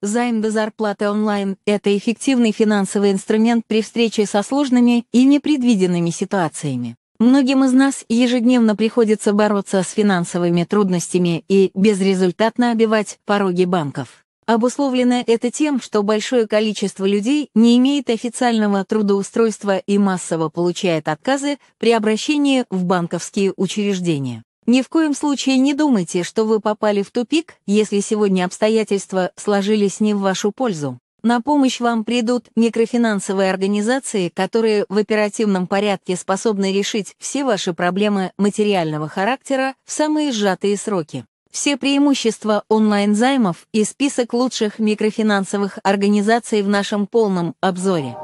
Займ до зарплаты онлайн – это эффективный финансовый инструмент при встрече со сложными и непредвиденными ситуациями. Многим из нас ежедневно приходится бороться с финансовыми трудностями и безрезультатно обивать пороги банков. Обусловлено это тем, что большое количество людей не имеет официального трудоустройства и массово получает отказы при обращении в банковские учреждения. Ни в коем случае не думайте, что вы попали в тупик, если сегодня обстоятельства сложились не в вашу пользу. На помощь вам придут микрофинансовые организации, которые в оперативном порядке способны решить все ваши проблемы материального характера в самые сжатые сроки. Все преимущества онлайн-займов и список лучших микрофинансовых организаций в нашем полном обзоре.